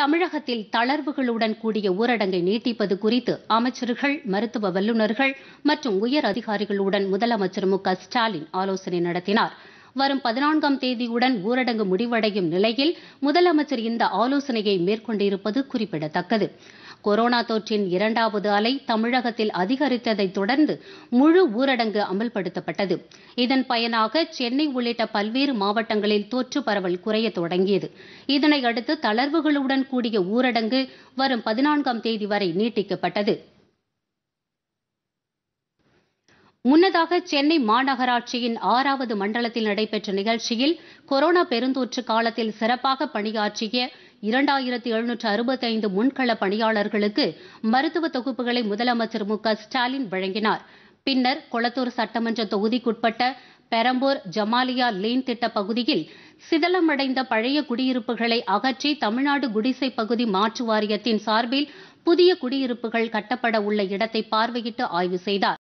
தமிழகத்தில் தளர்வுகளுடன் கூடிய ஊரடங்கை நீட்டிப்பது குறித்து அமைச்சர்கள் மருத்துவ வல்லுநர்கள் மற்றும் உயர் அதிகாரிகளுடன் முதலமைச்சர் மு க ஸ்டாலின் ஆலோசனை நடத்தினார் வரும் பதினான்காம் தேதியுடன் ஊரடங்கு முடிவடையும் நிலையில் முதலமைச்சர் இந்த ஆலோசனையை மேற்கொண்டிருப்பது குறிப்பிடத்தக்கது கொரோனா தொற்றின் இரண்டாவது அலை தமிழகத்தில் அதிகரித்ததைத் தொடர்ந்து முழு ஊரடங்கு அமல்படுத்தப்பட்டது இதன் பயனாக சென்னை உள்ளிட்ட பல்வேறு மாவட்டங்களில் தொற்று பரவல் குறைய தொடங்கியது இதனையடுத்து தளர்வுகளுடன் கூடிய ஊரடங்கு வரும் பதினான்காம் தேதி வரை நீட்டிக்கப்பட்டது முன்னதாக சென்னை மாநகராட்சியின் ஆறாவது மண்டலத்தில் நடைபெற்ற நிகழ்ச்சியில் கொரோனா பெருந்தொற்று காலத்தில் சிறப்பாக பணியாற்றிய இரண்டாயிரத்தி எழுநூற்று அறுபத்தைந்து முன்கள பணியாளர்களுக்கு மருத்துவ தொகுப்புகளை முதலமைச்சர் மு க ஸ்டாலின் வழங்கினார் பின்னர் கொளத்தூர் சட்டமன்ற தொகுதிக்குட்பட்ட பெரம்பூர் ஜமாலியா லீன் திட்ட பகுதியில் சிதலமடைந்த பழைய குடியிருப்புகளை அகற்றி தமிழ்நாடு குடிசை பகுதி மாற்று வாரியத்தின் சார்பில் புதிய குடியிருப்புகள் கட்டப்பட உள்ள இடத்தை பார்வையிட்டு ஆய்வு செய்தார்